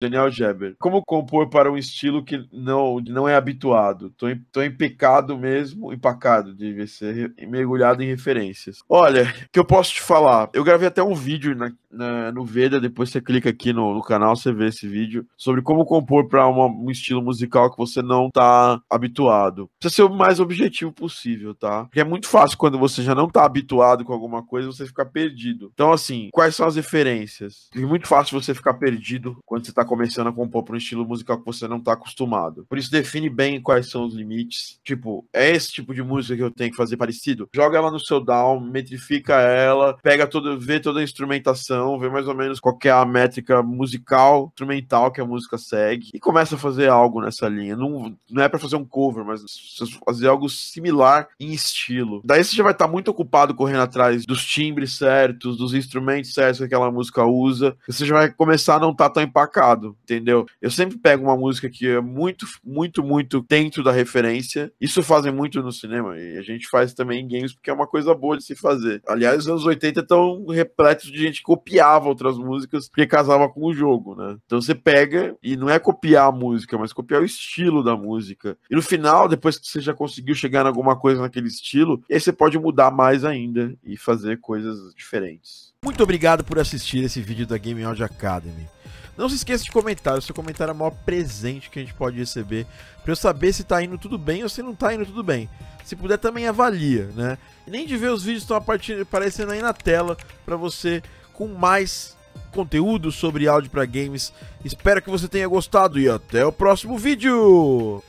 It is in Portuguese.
Daniel Geber. Como compor para um estilo que não, não é habituado? Tô, em, tô empecado mesmo, empacado, de ser mergulhado em referências. Olha, o que eu posso te falar? Eu gravei até um vídeo na, né, no Veda, depois você clica aqui no, no, canal, você vê esse vídeo sobre como compor para um estilo musical que você não tá habituado. Precisa ser o mais objetivo possível, tá? Porque é muito fácil quando você já não tá habituado com alguma coisa, você ficar perdido. Então, assim, quais são as referências? É muito fácil você ficar perdido quando você tá começando a compor para um estilo musical que você não tá acostumado. Por isso, define bem quais são os limites. Tipo, é esse tipo de música que eu tenho que fazer parecido? Joga ela no seu down, metrifica ela, pega todo, vê toda a instrumentação afinação, vê mais ou menos qual é a métrica musical, instrumental que a música segue e começa a fazer algo nessa linha. Não, não é para fazer um cover, mas fazer algo similar em estilo. Daí você já vai estar tá muito ocupado correndo atrás dos timbres certos, dos instrumentos certos que aquela música usa. Você já vai começar a não estar tá tão empacado, entendeu? Eu sempre pego uma música que é muito, muito, muito dentro da referência. Isso fazem muito no cinema e a gente faz também em games porque é uma coisa boa de se fazer. Aliás, os anos 80 estão repletos de gente copiando copiava outras músicas porque casava com o jogo, né? Então você pega e não é copiar a música, mas copiar o estilo da música. E no final, depois que você já conseguiu chegar em alguma coisa naquele estilo, aí você pode mudar mais ainda e fazer coisas diferentes. Muito obrigado por assistir esse vídeo da Game Audio Academy. Não se esqueça de comentar, o seu comentário é o maior presente que a gente pode receber para eu saber se tá indo tudo bem ou se não tá indo tudo bem. Se puder também avalia, né? E nem de ver os vídeos estão aparecendo aí na tela para você com mais conteúdo sobre áudio para games. Espero que você tenha gostado e até o próximo vídeo!